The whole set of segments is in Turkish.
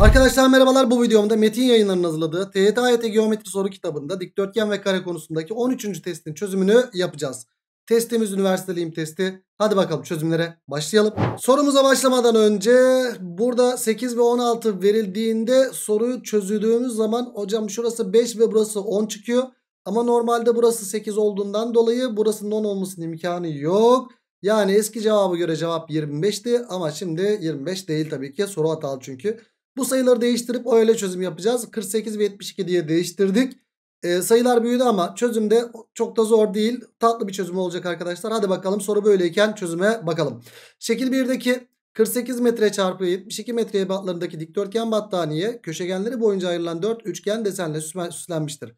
Arkadaşlar merhabalar bu videomda Metin yayınlarının hazırladığı TYT AYT Geometri soru kitabında dikdörtgen ve kare konusundaki 13. testin çözümünü yapacağız. Testimiz üniversiteliğim testi. Hadi bakalım çözümlere başlayalım. Sorumuza başlamadan önce burada 8 ve 16 verildiğinde soruyu çözüldüğümüz zaman hocam şurası 5 ve burası 10 çıkıyor. Ama normalde burası 8 olduğundan dolayı burasının 10 olmasının imkanı yok. Yani eski cevabı göre cevap 25'ti ama şimdi 25 değil tabii ki soru hatalı çünkü. Bu sayıları değiştirip öyle çözüm yapacağız. 48 ve 72 diye değiştirdik. E, sayılar büyüdü ama çözüm de çok da zor değil. Tatlı bir çözüm olacak arkadaşlar. Hadi bakalım soru böyleyken çözüme bakalım. Şekil 1'deki 48 metre çarpı 72 metre ebatlarındaki dikdörtgen battaniye köşegenleri boyunca ayrılan 4 üçgen desenle süslenmiştir.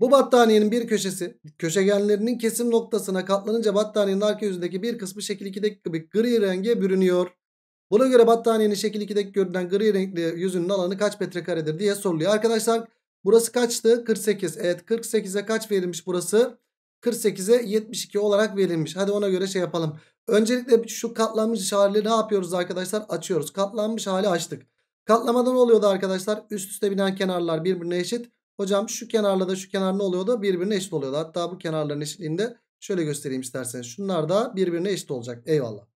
Bu battaniyenin bir köşesi köşegenlerinin kesim noktasına katlanınca battaniyenin arka yüzündeki bir kısmı şekil 2'deki gibi gri renge bürünüyor. Buna göre battaniyenin şekil 2'deki görünen gri renkli yüzünün alanı kaç metrekaredir diye soruluyor. Arkadaşlar burası kaçtı? 48. Evet 48'e kaç verilmiş burası? 48'e 72 olarak verilmiş. Hadi ona göre şey yapalım. Öncelikle şu katlanmış hali ne yapıyoruz arkadaşlar? Açıyoruz. Katlanmış hali açtık. Katlamada ne oluyordu arkadaşlar? Üst üste binen kenarlar birbirine eşit. Hocam şu kenarla da şu kenar ne oluyordu? Birbirine eşit oluyordu. Hatta bu kenarların eşitliğinde şöyle göstereyim isterseniz. Şunlar da birbirine eşit olacak. Eyvallah.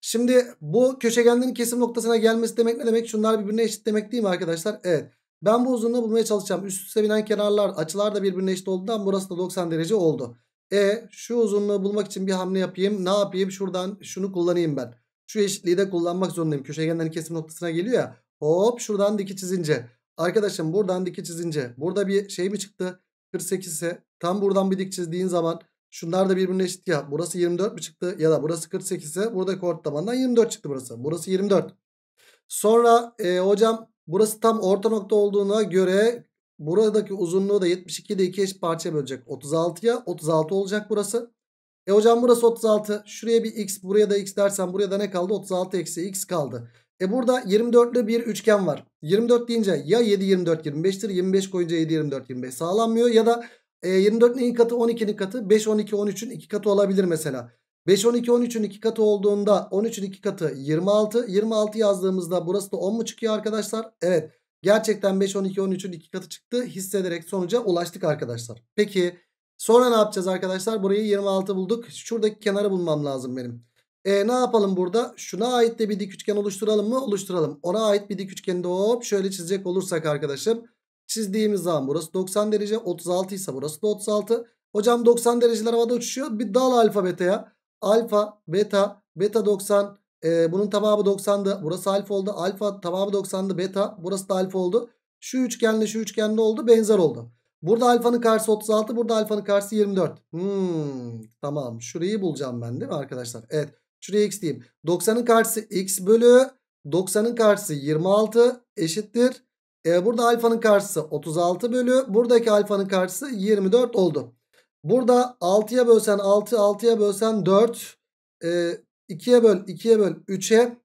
Şimdi bu köşegenlerin kesim noktasına gelmesi demek ne demek? Şunlar birbirine eşit demek değil mi arkadaşlar? Evet. Ben bu uzunluğu bulmaya çalışacağım. Üst üste binen kenarlar açılar da birbirine eşit olduğundan burası da 90 derece oldu. E şu uzunluğu bulmak için bir hamle yapayım. Ne yapayım? Şuradan şunu kullanayım ben. Şu eşitliği de kullanmak zorundayım. Köşegenlerin kesim noktasına geliyor ya. Hop şuradan diki çizince. Arkadaşım buradan diki çizince. Burada bir şey mi çıktı? 48 ise tam buradan bir dik çizdiğin zaman Şunlar da birbirine eşit ya. Burası 24 mi çıktı? Ya da burası 48 ise burada orta tabandan 24 çıktı burası. Burası 24. Sonra e, hocam burası tam orta nokta olduğuna göre buradaki uzunluğu da 72 ile 2 eşit parçaya bölecek. 36'ya 36 olacak burası. E hocam burası 36. Şuraya bir x buraya da x dersen buraya da ne kaldı? 36 eksi x kaldı. E burada 24'lü bir üçgen var. 24 deyince ya 7 24 25'tir. 25 koyunca 7 24 25 sağlanmıyor ya da e, 24 neyin katı? 12'nin katı. 5, 12, 13'ün iki katı olabilir mesela. 5, 12, 13'ün iki katı olduğunda 13'ün iki katı 26. 26 yazdığımızda burası da 10 mu çıkıyor arkadaşlar? Evet. Gerçekten 5, 12, 13'ün iki katı çıktı. Hissederek sonuca ulaştık arkadaşlar. Peki sonra ne yapacağız arkadaşlar? Burayı 26 bulduk. Şuradaki kenarı bulmam lazım benim. E ne yapalım burada? Şuna ait de bir dik üçgen oluşturalım mı? Oluşturalım. Ona ait bir dik üçgeni de hop şöyle çizecek olursak arkadaşım çizdiğimiz zaman burası 90 derece. 36 ise burası da 36. Hocam 90 dereceler havada uçuşuyor. Bir dal alfa beta'ya. Alfa, beta, beta 90. E, bunun tamamı 90'dı. Burası alfa oldu. Alfa tamamı 90'dı. Beta. Burası da alfa oldu. Şu üçgenle şu üçgenle oldu. Benzer oldu. Burada alfanın karşısı 36. Burada alfanın karşısı 24. Hmm, tamam. Şurayı bulacağım ben değil mi arkadaşlar? Evet. Şuraya x diyeyim. 90'ın karşısı x bölü 90'ın karşısı 26 eşittir. E, burada alfanın karşısı 36 bölü. Buradaki alfanın karşısı 24 oldu. Burada 6'ya bölsen 6, 6'ya bölsen 4. 2'ye e, böl, 2'ye böl 3'e.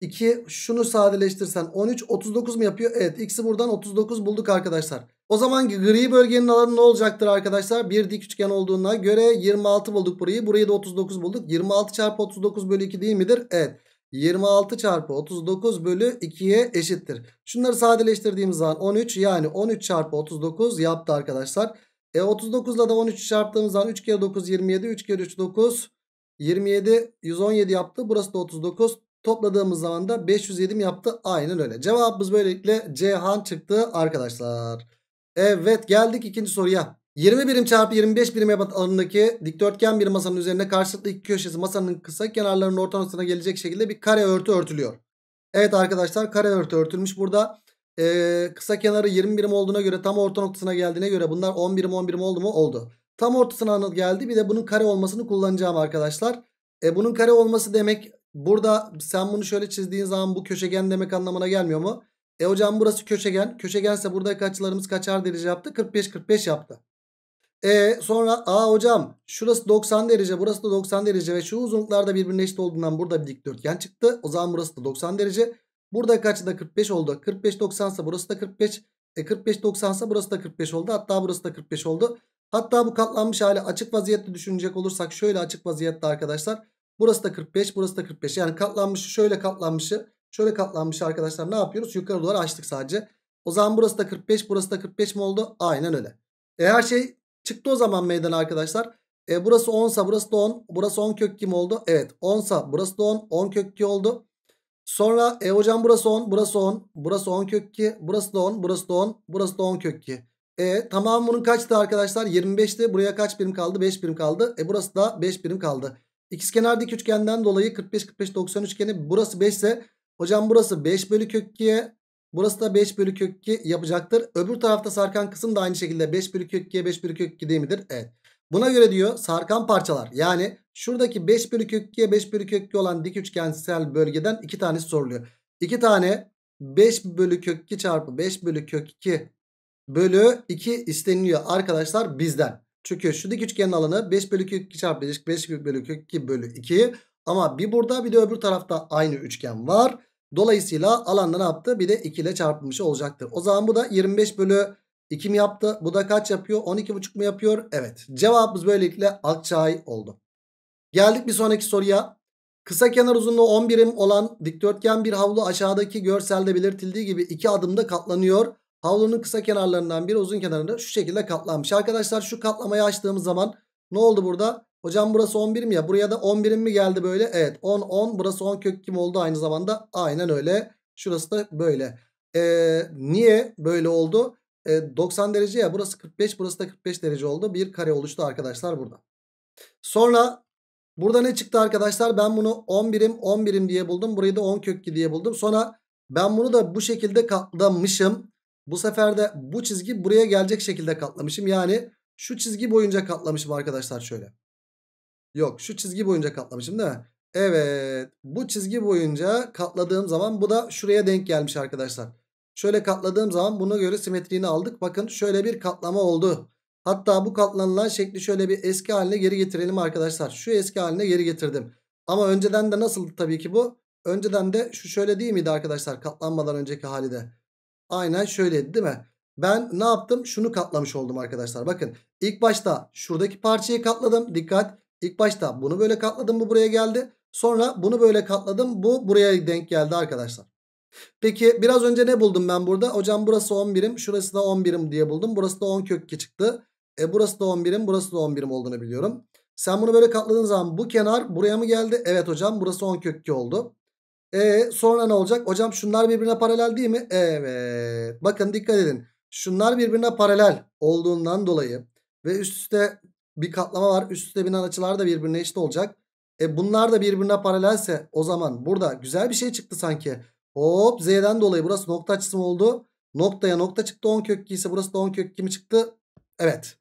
2 şunu sadeleştirsen 13, 39 mu yapıyor? Evet x'i buradan 39 bulduk arkadaşlar. O zaman gri bölgenin alanı ne olacaktır arkadaşlar? Bir dik üçgen olduğuna göre 26 bulduk burayı. Burayı da 39 bulduk. 26 çarpı 39 bölü 2 değil midir? Evet. 26 çarpı 39 bölü 2'ye eşittir. Şunları sadeleştirdiğimiz zaman 13 yani 13 çarpı 39 yaptı arkadaşlar. E 39 da de 13 çarptığımız zaman 3 kere 9 27 3 kere 3 9 27 117 yaptı. Burası da 39 topladığımız zaman da 507 mi yaptı? Aynen öyle. Cevabımız böylelikle Cihan çıktı arkadaşlar. Evet geldik ikinci soruya. 20 birim çarpı 25 birim ebat alanındaki dikdörtgen bir masanın üzerine karşılıklı iki köşesi masanın kısa kenarlarının orta noktasına gelecek şekilde bir kare örtü örtülüyor. Evet arkadaşlar kare örtü örtülmüş burada. Ee, kısa kenarı 20 birim olduğuna göre tam orta noktasına geldiğine göre bunlar 10 birim 10 birim oldu mu? Oldu. Tam ortasına geldi bir de bunun kare olmasını kullanacağım arkadaşlar. E, bunun kare olması demek burada sen bunu şöyle çizdiğin zaman bu köşegen demek anlamına gelmiyor mu? E hocam burası köşegen. Köşegense buradaki açılarımız kaçar derece yaptı? 45-45 yaptı. E sonra a hocam şurası 90 derece burası da 90 derece ve şu uzunluklarda birbirine eşit olduğundan burada bir dikdörtgen çıktı. O zaman burası da 90 derece. Burada kaç da 45 oldu. 45 90 ise burası da 45. E 45 90 ise burası da 45 oldu. Hatta burası da 45 oldu. Hatta bu katlanmış hali açık vaziyette düşünecek olursak şöyle açık vaziyette arkadaşlar. Burası da 45 burası da 45. Yani katlanmışı şöyle katlanmışı şöyle katlanmışı arkadaşlar ne yapıyoruz? Yukarı doğru açtık sadece. O zaman burası da 45 burası da 45 mi oldu? Aynen öyle. E her şey Çıktı o zaman meydana arkadaşlar. E, burası 10 sa burası da 10. Burası 10 kök kim oldu? Evet 10 sa burası da 10. 10 kök 2 oldu. Sonra e, hocam burası 10 burası 10. Burası 10 kök 2. Burası da 10 burası da 10. Burası da 10 kök 2. E tamam bunun kaçtı arkadaşlar? 25'ti. Buraya kaç birim kaldı? 5 birim kaldı. E burası da 5 birim kaldı. İkizkenar dik üçgenden dolayı 45 45 90 üçgeni burası 5 ise hocam burası 5 bölü kök 2'ye Burası da 5 bölü kök 2 yapacaktır. Öbür tarafta sarkan kısım da aynı şekilde 5 bölü kök 2'ye 5 bölü kök 2 değil midir? Evet. Buna göre diyor sarkan parçalar yani şuradaki 5 bölü kök 2'ye 5 bölü kök 2 olan dik üçgensel bölgeden 2 tanesi soruluyor. 2 tane 5 bölü kök 2 çarpı 5 bölü kök 2 bölü 2 isteniliyor arkadaşlar bizden. Çünkü şu dik üçgenin alanı 5 bölü kök 2 çarpı 5 bölü kök 2 bölü 2 ama bir burada bir de öbür tarafta aynı üçgen var. Dolayısıyla alanda ne yaptı? Bir de 2 ile çarpılmış olacaktır. O zaman bu da 25 bölü 2 mi yaptı? Bu da kaç yapıyor? 12,5 mu yapıyor? Evet. Cevabımız böylelikle Akçay oldu. Geldik bir sonraki soruya. Kısa kenar uzunluğu 10 birim olan dikdörtgen bir havlu aşağıdaki görselde belirtildiği gibi iki adımda katlanıyor. Havlunun kısa kenarlarından biri uzun kenarında şu şekilde katlanmış. Arkadaşlar şu katlamayı açtığımız zaman ne oldu burada? Hocam burası 11 mi ya? Buraya da 11'in mi geldi böyle? Evet 10 10. Burası 10 kök kim oldu aynı zamanda? Aynen öyle. Şurası da böyle. Ee, niye böyle oldu? Ee, 90 derece ya burası 45 burası da 45 derece oldu. Bir kare oluştu arkadaşlar burada. Sonra burada ne çıktı arkadaşlar? Ben bunu 11'im, 11'im diye buldum. Burayı da 10 kök diye buldum. Sonra ben bunu da bu şekilde katlamışım. Bu sefer de bu çizgi buraya gelecek şekilde katlamışım. Yani şu çizgi boyunca katlamışım arkadaşlar şöyle. Yok şu çizgi boyunca katlamışım değil mi? Evet bu çizgi boyunca katladığım zaman bu da şuraya denk gelmiş arkadaşlar. Şöyle katladığım zaman buna göre simetriğini aldık. Bakın şöyle bir katlama oldu. Hatta bu katlanılan şekli şöyle bir eski haline geri getirelim arkadaşlar. Şu eski haline geri getirdim. Ama önceden de nasıldı tabii ki bu? Önceden de şu şöyle değil miydi arkadaşlar katlanmadan önceki hali de? Aynen şöyleydi değil mi? Ben ne yaptım? Şunu katlamış oldum arkadaşlar. Bakın ilk başta şuradaki parçayı katladım. Dikkat. İlk başta bunu böyle katladım bu buraya geldi. Sonra bunu böyle katladım bu buraya denk geldi arkadaşlar. Peki biraz önce ne buldum ben burada? Hocam burası 11'im, şurası da 11'im diye buldum. Burası da 10 kök 2 çıktı. E burası da 11'im, burası da 11'im olduğunu biliyorum. Sen bunu böyle katladığın zaman bu kenar buraya mı geldi? Evet hocam burası 10 kök 2 oldu. E sonra ne olacak? Hocam şunlar birbirine paralel değil mi? Evet. Bakın dikkat edin. Şunlar birbirine paralel olduğundan dolayı ve üst üste bir katlama var. Üst üste binen açılar da birbirine eşit olacak. E bunlar da birbirine paralelse o zaman burada güzel bir şey çıktı sanki. Hop Z'den dolayı burası nokta açısı mı oldu? Noktaya nokta çıktı 10 kök 2 ise burası da 10 kök 2 mi çıktı? Evet.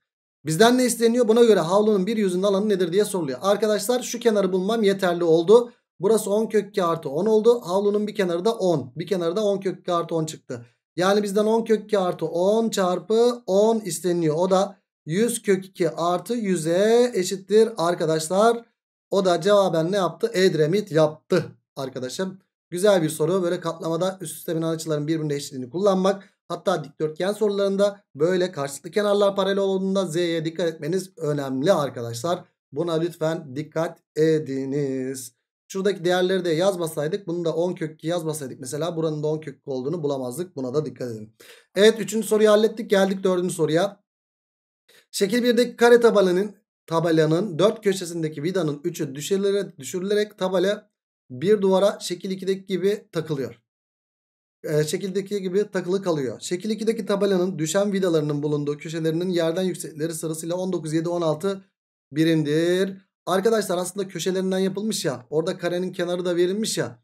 Bizden ne isteniyor? Buna göre havlunun bir yüzünün alanı nedir diye soruluyor. Arkadaşlar şu kenarı bulmam yeterli oldu. Burası 10 kök 2 artı 10 oldu. Havlunun bir kenarı da 10. Bir kenarı da 10 kök 2 artı 10 çıktı. Yani bizden 10 kök 2 artı 10 çarpı 10 isteniyor. O da 100 kök 2 artı 100'e eşittir arkadaşlar. O da cevaben ne yaptı? Edremit yaptı arkadaşım. Güzel bir soru. Böyle katlamada üst üste binen açıların birbirine eşitliğini kullanmak. Hatta dikdörtgen sorularında böyle karşılıklı kenarlar paralel olduğunda z'ye dikkat etmeniz önemli arkadaşlar. Buna lütfen dikkat ediniz. Şuradaki değerleri de yazmasaydık bunu da 10 kök 2 yazmasaydık mesela buranın da 10 kök 2 olduğunu bulamazdık. Buna da dikkat edin. Evet 3. soruyu hallettik geldik 4. soruya. Şekil 1'deki kare tabelanın tabelanın 4 köşesindeki vidanın 3'ü düşürülerek, düşürülerek tabela bir duvara şekil 2'deki gibi takılıyor. Ee, şekildeki gibi takılı kalıyor. Şekil 2'deki tabelanın düşen vidalarının bulunduğu köşelerinin yerden yüksekleri sırasıyla 19, 7, 16 birimdir. Arkadaşlar aslında köşelerinden yapılmış ya. Orada karenin kenarı da verilmiş ya.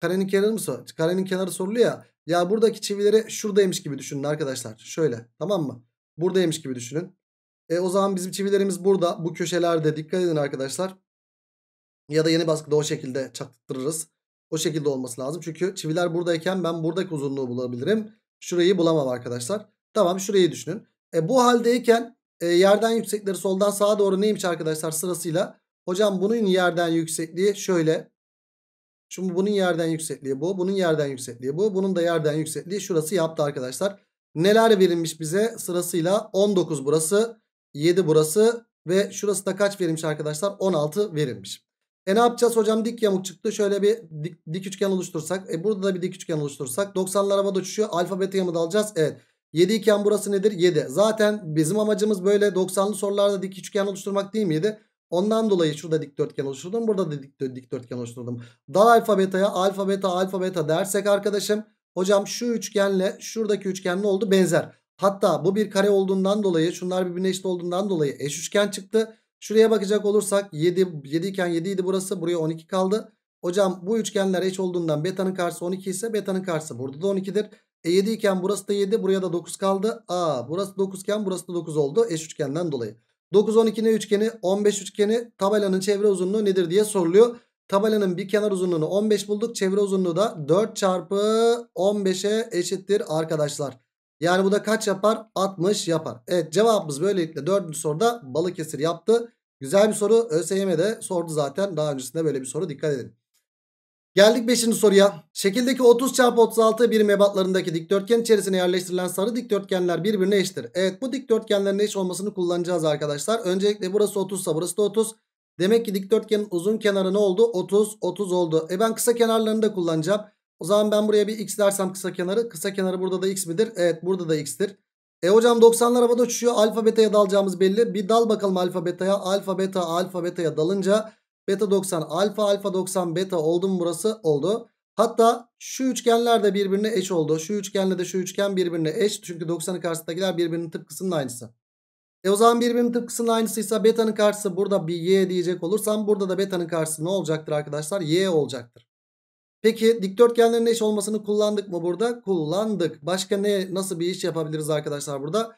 Karenin kenarı mı? Karenin kenarı soruluyor ya. Ya buradaki çivileri şuradaymış gibi düşünün arkadaşlar. Şöyle tamam mı? buradaymış gibi düşünün. E, o zaman bizim çivilerimiz burada. Bu köşelerde dikkat edin arkadaşlar. Ya da yeni baskıda o şekilde çaktırırız. O şekilde olması lazım. Çünkü çiviler buradayken ben buradaki uzunluğu bulabilirim. Şurayı bulamam arkadaşlar. Tamam şurayı düşünün. E, bu haldeyken e, yerden yüksekleri soldan sağa doğru neymiş arkadaşlar sırasıyla? Hocam bunun yerden yüksekliği şöyle. Şimdi bunun yerden yüksekliği bu. Bunun yerden yüksekliği bu. Bunun da yerden yüksekliği şurası yaptı arkadaşlar. Neler verilmiş bize sırasıyla 19 burası 7 burası ve şurası da kaç verilmiş arkadaşlar 16 verilmiş. E ne yapacağız hocam dik yamuk çıktı şöyle bir dik, dik üçgen oluştursak e burada da bir dik üçgen oluştursak 90'lar havada uçuşuyor alfa beta yamı alacağız evet. 7 iken burası nedir 7 zaten bizim amacımız böyle 90'lı sorularda dik üçgen oluşturmak değil miydi? Ondan dolayı şurada dikdörtgen oluşturdum. Burada da dik dörtgen oluşturdum. Dal alfa beta'ya alfa beta dersek arkadaşım Hocam şu üçgenle şuradaki üçgen ne oldu? Benzer. Hatta bu bir kare olduğundan dolayı şunlar birbirine eşit olduğundan dolayı eş üçgen çıktı. Şuraya bakacak olursak 7, 7 iken 7 idi burası. Buraya 12 kaldı. Hocam bu üçgenler eş olduğundan beta'nın karşısı 12 ise beta'nın karşısı burada da 12'dir. E 7 iken burası da 7 buraya da 9 kaldı. A burası 9 iken burası da 9 oldu eş üçgenden dolayı. 9 12 ne üçgeni 15 üçgeni tabelanın çevre uzunluğu nedir diye soruluyor. Tabelanın bir kenar uzunluğunu 15 bulduk. Çevre uzunluğu da 4 çarpı 15'e eşittir arkadaşlar. Yani bu da kaç yapar? 60 yapar. Evet cevabımız böylelikle 4. soruda Balıkesir yaptı. Güzel bir soru. ÖSYM'de sordu zaten. Daha öncesinde böyle bir soru. Dikkat edin. Geldik 5. soruya. Şekildeki 30 çarpı 36 birim ebatlarındaki dikdörtgen içerisine yerleştirilen sarı dikdörtgenler birbirine eşittir. Evet bu dikdörtgenlerin eş olmasını kullanacağız arkadaşlar. Öncelikle burası 30 ise burası da 30. Demek ki dikdörtgenin uzun kenarı ne oldu? 30, 30 oldu. E ben kısa kenarlarını da kullanacağım. O zaman ben buraya bir x dersem kısa kenarı. Kısa kenarı burada da x midir? Evet burada da x'tir. E hocam 90'lar havada uçuşuyor. Alfa beta'ya dalacağımız belli. Bir dal bakalım alfa beta'ya. Alfa beta alfa beta'ya dalınca beta 90 alfa alfa 90 beta oldu mu burası? Oldu. Hatta şu üçgenler de birbirine eş oldu. Şu üçgenle de şu üçgen birbirine eş. Çünkü 90'ın karşısındakiler birbirinin tıpkısının aynısı. E o zaman birbirinin tıpkısının aynısıysa beta'nın karşısı burada bir y diyecek olursam burada da beta'nın karşısı ne olacaktır arkadaşlar? Y olacaktır. Peki dikdörtgenlerin eş olmasını kullandık mı burada? Kullandık. Başka ne nasıl bir iş yapabiliriz arkadaşlar burada?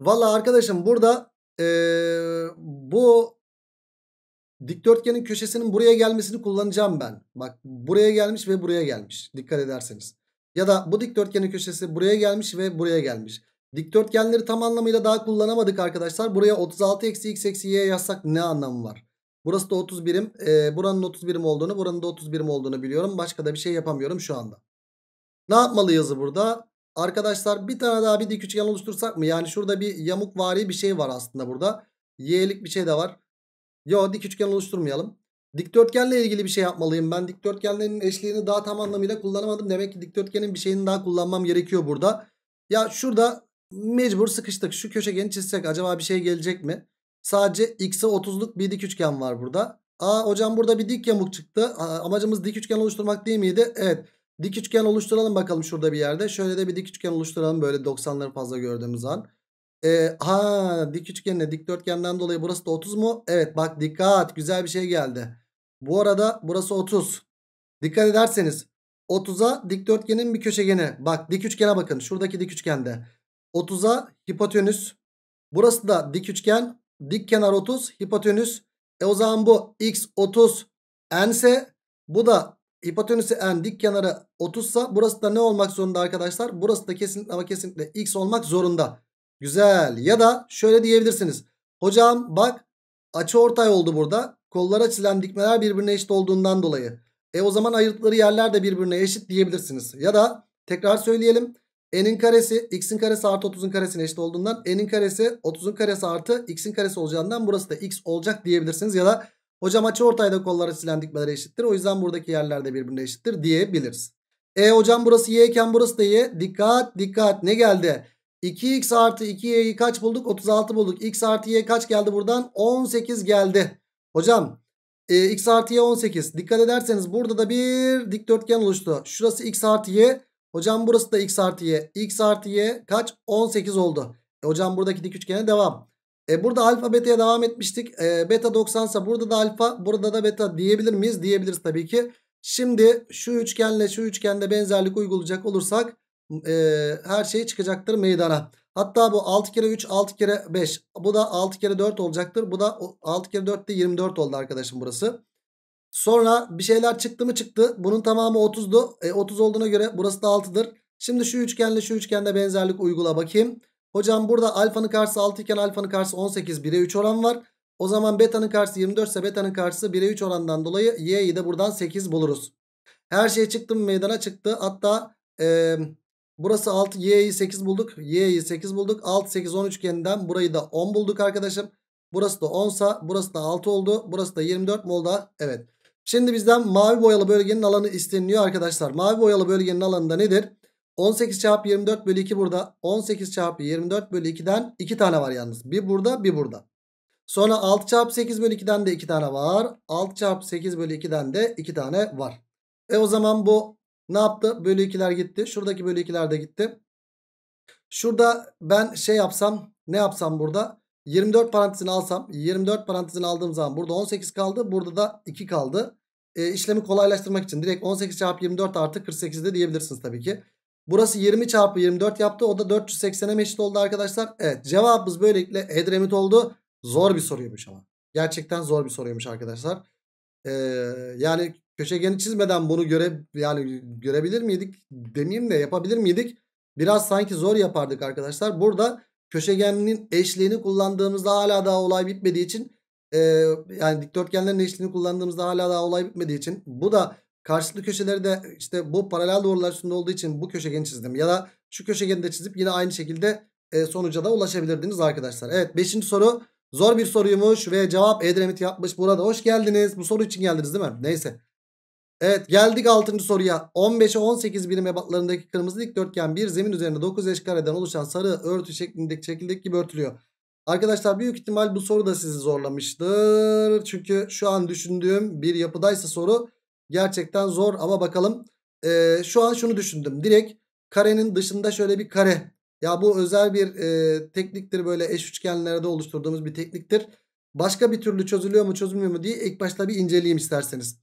Valla arkadaşım burada ee, bu dikdörtgenin köşesinin buraya gelmesini kullanacağım ben. Bak buraya gelmiş ve buraya gelmiş. Dikkat ederseniz. Ya da bu dikdörtgenin köşesi buraya gelmiş ve buraya gelmiş. Dikdörtgenleri tam anlamıyla daha kullanamadık arkadaşlar. Buraya 36 eksi x eksi y yazsak ne anlamı var? Burası da 31'im. Ee, buranın 30 olduğunu buranın da 30 olduğunu biliyorum. Başka da bir şey yapamıyorum şu anda. Ne yapmalıyız burada? Arkadaşlar bir tane daha bir dik üçgen oluştursak mı? Yani şurada bir yamuk yamukvari bir şey var aslında burada. Y'lik bir şey de var. Yo dik üçgen oluşturmayalım. Dikdörtgenle ilgili bir şey yapmalıyım. Ben dikdörtgenlerin eşliğini daha tam anlamıyla kullanamadım. Demek ki dikdörtgenin bir şeyini daha kullanmam gerekiyor burada. Ya şurada mecbur sıkıştık. Şu köşegeni çizsek acaba bir şey gelecek mi? Sadece x'e 30'luk bir dik üçgen var burada. Aa hocam burada bir dik yamuk çıktı. Aa, amacımız dik üçgen oluşturmak değil miydi? Evet. Dik üçgen oluşturalım bakalım şurada bir yerde. Şöyle de bir dik üçgen oluşturalım böyle 90'ları fazla gördüğümüz an. Ee, ha dik üçgenle dikdörtgenden dolayı burası da 30 mu? Evet bak dikkat güzel bir şey geldi. Bu arada burası 30. Dikkat ederseniz 30'a dikdörtgenin bir köşegeni. Bak dik üçgene bakın şuradaki dik üçgende. 30'a hipotenüs. Burası da dik üçgen. Dik kenar 30 hipotenüs. E o zaman bu x 30 n ise bu da hipotenüsü n dik kenarı 30 sa burası da ne olmak zorunda arkadaşlar? Burası da kesinlikle ama kesinlikle x olmak zorunda. Güzel. Ya da şöyle diyebilirsiniz. Hocam bak açı ortay oldu burada. Kollara çizilen dikmeler birbirine eşit olduğundan dolayı. E o zaman ayırtları yerler de birbirine eşit diyebilirsiniz. Ya da tekrar söyleyelim n'in karesi x'in karesi artı 30'un karesine eşit olduğundan n'in karesi 30'un karesi artı x'in karesi olacağından burası da x olacak diyebilirsiniz. Ya da hocam açı ortayda kolları açılan dikmeler eşittir. O yüzden buradaki yerlerde birbirine eşittir diyebiliriz. E hocam burası y iken burası da y. Dikkat dikkat ne geldi? 2x artı 2y'yi kaç bulduk? 36 bulduk. x artı y kaç geldi buradan? 18 geldi. Hocam e, x artı y 18. Dikkat ederseniz burada da bir dikdörtgen oluştu. Şurası x artı y. Hocam burası da x artı y. x artı y kaç? 18 oldu. E hocam buradaki dik üçgene devam. E burada alfa beta'ya devam etmiştik. E beta 90 ise burada da alfa burada da beta diyebilir miyiz? Diyebiliriz tabii ki. Şimdi şu üçgenle şu üçgende benzerlik uygulayacak olursak e, her şey çıkacaktır meydana. Hatta bu 6 kere 3 6 kere 5 bu da 6 kere 4 olacaktır. Bu da 6 kere 4 de 24 oldu arkadaşım burası. Sonra bir şeyler çıktı mı çıktı. Bunun tamamı 30'du. E, 30 olduğuna göre burası da 6'dır. Şimdi şu üçgenle şu üçgende benzerlik uygula bakayım. Hocam burada alfanın karşısı 6 iken alfanın karşısı 18 1'e 3 oran var. O zaman betanın karşısı 24 ise betanın karşısı 1'e 3 orandan dolayı y'yi de buradan 8 buluruz. Her şey çıktı mı meydana çıktı. Hatta e, burası 6 y'yi 8 bulduk. Y'yi 8 bulduk. 6 8 10 üçgeninden burayı da 10 bulduk arkadaşım. Burası da 10 sa burası da 6 oldu. Burası da 24 mu oldu? Evet. Şimdi bizden mavi boyalı bölgenin alanı isteniliyor arkadaşlar. Mavi boyalı bölgenin alanı da nedir? 18 çarpı 24 bölü 2 burada. 18 çarpı 24 bölü 2'den 2 tane var yalnız. Bir burada bir burada. Sonra 6 çarpı 8 bölü 2'den de 2 tane var. 6 çarpı 8 bölü 2'den de 2 tane var. E o zaman bu ne yaptı? Bölü 2'ler gitti. Şuradaki bölü 2'ler de gitti. Şurada ben şey yapsam ne yapsam burada? 24 parantezini alsam 24 parantezini aldığım zaman burada 18 kaldı. Burada da 2 kaldı. E, işlemi kolaylaştırmak için direkt 18 çarpı 24 artı 48 de diyebilirsiniz tabii ki. Burası 20 çarpı 24 yaptı. O da 480'e eşit oldu arkadaşlar. Evet cevabımız böylelikle Edremit oldu. Zor bir soruymuş ama. Gerçekten zor bir soruymuş arkadaşlar. Ee, yani köşegeni çizmeden bunu göre yani görebilir miydik demeyeyim de yapabilir miydik? Biraz sanki zor yapardık arkadaşlar. Burada köşegenin eşliğini kullandığımızda hala daha olay bitmediği için e, yani dikdörtgenlerin eşliğini kullandığımızda hala daha olay bitmediği için bu da karşılıklı köşeleri de işte bu paralel doğrular üstünde olduğu için bu köşegeni çizdim ya da şu köşegeni de çizip yine aynı şekilde e, sonuca da ulaşabilirdiniz arkadaşlar. Evet 5. soru zor bir soruymuş ve cevap Edremit yapmış burada hoş geldiniz bu soru için geldiniz değil mi? Neyse. Evet geldik 6. soruya. 15'e 18 birim ebatlarındaki kırmızı dikdörtgen bir zemin üzerinde 9 eşkareden oluşan sarı örtü şeklindeki çekirdek gibi örtülüyor. Arkadaşlar büyük ihtimal bu soru da sizi zorlamıştır. Çünkü şu an düşündüğüm bir yapıdaysa soru gerçekten zor ama bakalım. Ee, şu an şunu düşündüm. Direkt karenin dışında şöyle bir kare. Ya bu özel bir e, tekniktir böyle eş üçgenlerde oluşturduğumuz bir tekniktir. Başka bir türlü çözülüyor mu çözülmüyor mu diye ilk başta bir inceleyeyim isterseniz.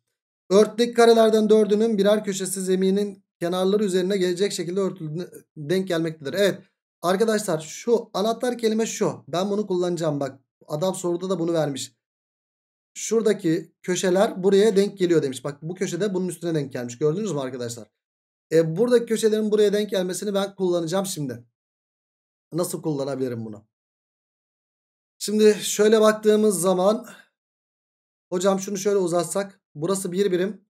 Örtteki karelerden dördünün birer köşesi zeminin kenarları üzerine gelecek şekilde örtülü denk gelmektedir. Evet arkadaşlar şu anahtar kelime şu. Ben bunu kullanacağım bak. Adam soruda da bunu vermiş. Şuradaki köşeler buraya denk geliyor demiş. Bak bu köşede bunun üstüne denk gelmiş. Gördünüz mü arkadaşlar? E, buradaki köşelerin buraya denk gelmesini ben kullanacağım şimdi. Nasıl kullanabilirim bunu? Şimdi şöyle baktığımız zaman hocam şunu şöyle uzatsak Burası bir birim.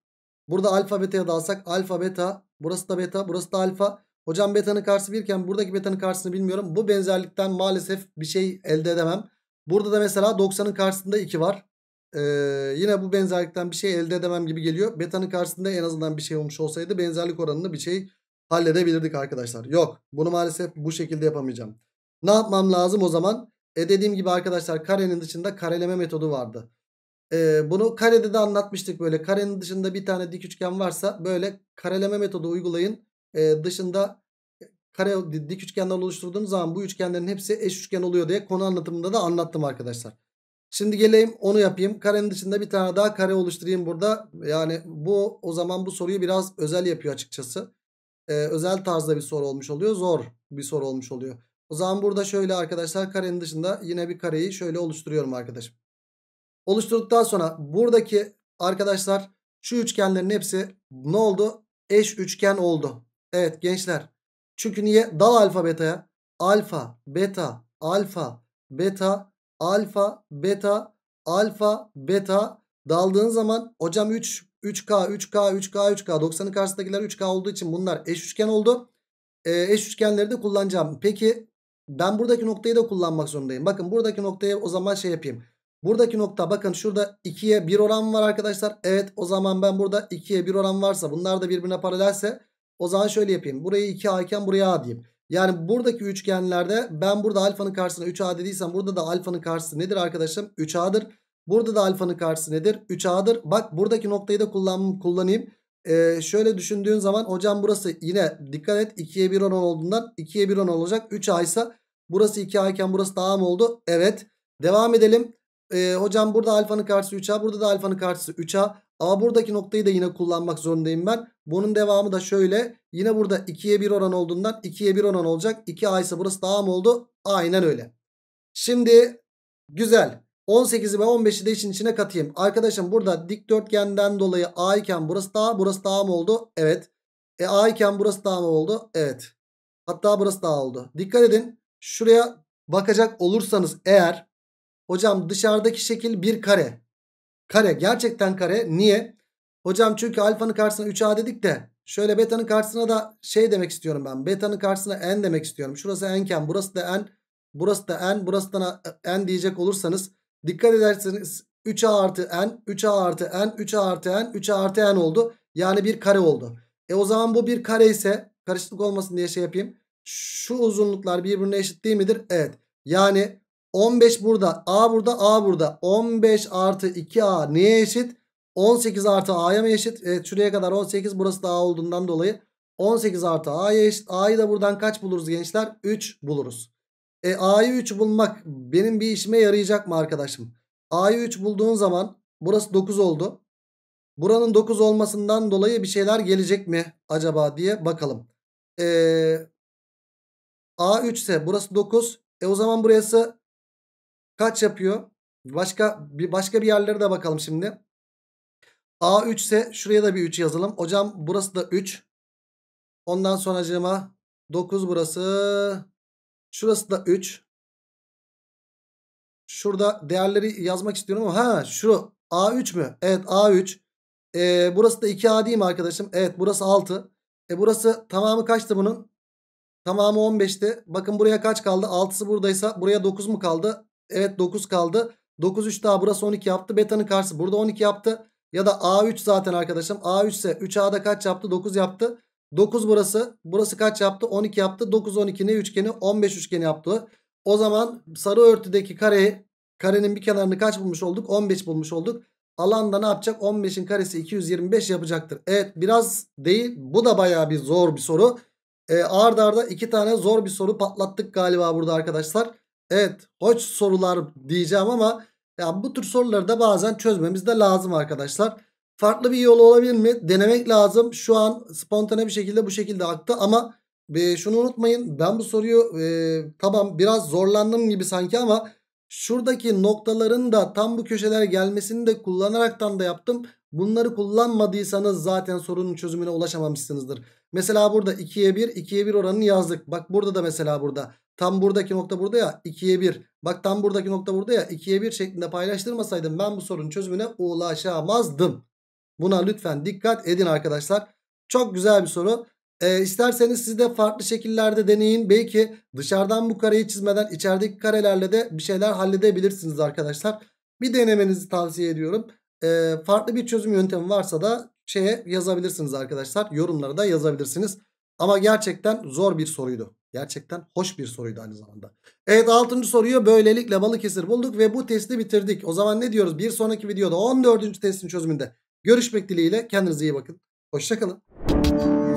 Burada alfa beta'ya dalsak alfa beta. Burası da beta. Burası da alfa. Hocam betanın karşısı birken buradaki betanın karşısını bilmiyorum. Bu benzerlikten maalesef bir şey elde edemem. Burada da mesela 90'ın karşısında 2 var. Ee, yine bu benzerlikten bir şey elde edemem gibi geliyor. Betanın karşısında en azından bir şey olmuş olsaydı benzerlik oranını bir şey halledebilirdik arkadaşlar. Yok bunu maalesef bu şekilde yapamayacağım. Ne yapmam lazım o zaman? E dediğim gibi arkadaşlar karenin dışında kareleme metodu vardı e, bunu karede de anlatmıştık böyle. Karenin dışında bir tane dik üçgen varsa böyle kareleme metodu uygulayın. E, dışında kare dik üçgenler oluşturduğunuz zaman bu üçgenlerin hepsi eş üçgen oluyor diye konu anlatımında da anlattım arkadaşlar. Şimdi geleyim onu yapayım. Karenin dışında bir tane daha kare oluşturayım burada. Yani bu o zaman bu soruyu biraz özel yapıyor açıkçası. Ee, özel tarzda bir soru olmuş oluyor. Zor bir soru olmuş oluyor. O zaman burada şöyle arkadaşlar karenin dışında yine bir kareyi şöyle oluşturuyorum arkadaşım. Oluşturduktan sonra buradaki arkadaşlar şu üçgenlerin hepsi ne oldu? Eş üçgen oldu. Evet gençler. Çünkü niye? Dal alfa betaya. Alfa, beta, alfa, beta, alfa, beta, alfa, beta. Daldığın zaman hocam 3 3K, 3K, 3K, 3K. 90'ın karşısındakiler 3K olduğu için bunlar eş üçgen oldu. E, eş üçgenleri de kullanacağım. Peki ben buradaki noktayı da kullanmak zorundayım. Bakın buradaki noktayı o zaman şey yapayım. Buradaki nokta bakın şurada 2'ye 1 oran var arkadaşlar. Evet o zaman ben burada 2'ye 1 oran varsa bunlar da birbirine paralelse o zaman şöyle yapayım. Burayı 2A iken buraya A diyeyim. Yani buradaki üçgenlerde ben burada alfanın karşısına 3A dediysem burada da alfanın karşısı nedir arkadaşım? 3A'dır. Burada da alfanın karşısı nedir? 3A'dır. Bak buradaki noktayı da kullan, kullanayım. Ee, şöyle düşündüğün zaman hocam burası yine dikkat et 2'ye 1 oran olduğundan 2'ye 1 oran olacak. 3A ise burası 2A iken burası daha mı oldu? Evet. Devam edelim e, hocam burada alfanın karşısı 3A burada da alfanın karşısı 3A. Ama buradaki noktayı da yine kullanmak zorundayım ben. Bunun devamı da şöyle. Yine burada 2'ye 1 oran olduğundan 2'ye 1 oran olacak. 2A ise burası daha mı oldu? Aynen öyle. Şimdi güzel. 18'i ve 15'i de işin içine katayım. Arkadaşım burada dikdörtgenden dolayı A iken burası daha burası daha mı oldu? Evet. E A iken burası daha mı oldu? Evet. Hatta burası daha oldu. Dikkat edin. Şuraya bakacak olursanız eğer Hocam dışarıdaki şekil bir kare. Kare gerçekten kare. Niye? Hocam çünkü alfanın karşısına 3a dedik de şöyle betanın karşısına da şey demek istiyorum ben. Betanın karşısına n demek istiyorum. Şurası n'ken burası da n. Burası da n. Burası da n diyecek olursanız dikkat ederseniz 3a artı n, 3a artı n, 3a artı n, 3a artı n oldu. Yani bir kare oldu. E o zaman bu bir kare ise karışıklık olmasın diye şey yapayım. Şu uzunluklar birbirine eşit değil midir? Evet. Yani 15 burada. A burada. A burada. 15 artı 2A neye eşit? 18 artı A'ya mı eşit? Evet şuraya kadar 18 burası da A olduğundan dolayı. 18 artı A'ya eşit. A'yı da buradan kaç buluruz gençler? 3 buluruz. E A'yı 3 bulmak benim bir işime yarayacak mı arkadaşım? A'yı 3 bulduğun zaman burası 9 oldu. Buranın 9 olmasından dolayı bir şeyler gelecek mi acaba diye bakalım. E, A 3 ise burası 9. E o zaman burası kaç yapıyor? Başka bir başka bir yerlere de bakalım şimdi. A3 ise şuraya da bir 3 yazalım. Hocam burası da 3. Ondan sonra sonracığıma 9 burası. Şurası da 3. Şurada değerleri yazmak istiyorum ama ha şu A3 mü? Evet A3. Ee, burası da 2A değil mi arkadaşım? Evet burası 6. E burası tamamı kaçtı bunun? Tamamı 15'ti. Bakın buraya kaç kaldı? 6'sı buradaysa buraya 9 mu kaldı? Evet 9 kaldı. 9 3 daha burası 12 yaptı. Beta'nın karşısı burada 12 yaptı. Ya da A3 zaten arkadaşım. A3 ise 3A'da kaç yaptı? 9 yaptı. 9 burası. Burası kaç yaptı? 12 yaptı. 9 12 ne üçgeni? 15 üçgeni yaptı. O zaman sarı örtüdeki kareyi karenin bir kenarını kaç bulmuş olduk? 15 bulmuş olduk. Alanda ne yapacak? 15'in karesi 225 yapacaktır. Evet biraz değil. Bu da baya bir zor bir soru. Ee, arda iki tane zor bir soru patlattık galiba burada arkadaşlar. Evet hoş sorular diyeceğim ama ya bu tür soruları da bazen çözmemiz de lazım arkadaşlar. Farklı bir yol olabilir mi? Denemek lazım. Şu an spontane bir şekilde bu şekilde aktı ama e, şunu unutmayın. Ben bu soruyu e, tamam biraz zorlandım gibi sanki ama şuradaki noktaların da tam bu köşeler gelmesini de kullanaraktan da yaptım. Bunları kullanmadıysanız zaten sorunun çözümüne ulaşamamışsınızdır. Mesela burada 2'ye 1, 2'ye 1 oranını yazdık. Bak burada da mesela burada Tam buradaki nokta burada ya 2'ye 1. Bak tam buradaki nokta burada ya 2'ye 1 şeklinde paylaştırmasaydım ben bu sorunun çözümüne ulaşamazdım. Buna lütfen dikkat edin arkadaşlar. Çok güzel bir soru. Ee, isterseniz siz de farklı şekillerde deneyin. Belki dışarıdan bu kareyi çizmeden içerideki karelerle de bir şeyler halledebilirsiniz arkadaşlar. Bir denemenizi tavsiye ediyorum. Ee, farklı bir çözüm yöntemi varsa da şeye yazabilirsiniz arkadaşlar. Yorumlara da yazabilirsiniz. Ama gerçekten zor bir soruydu. Gerçekten hoş bir soruydu aynı zamanda. Evet 6. soruyu böylelikle Balıkesir bulduk ve bu testi bitirdik. O zaman ne diyoruz? Bir sonraki videoda 14. testin çözümünde görüşmek dileğiyle. Kendinize iyi bakın. Hoşçakalın.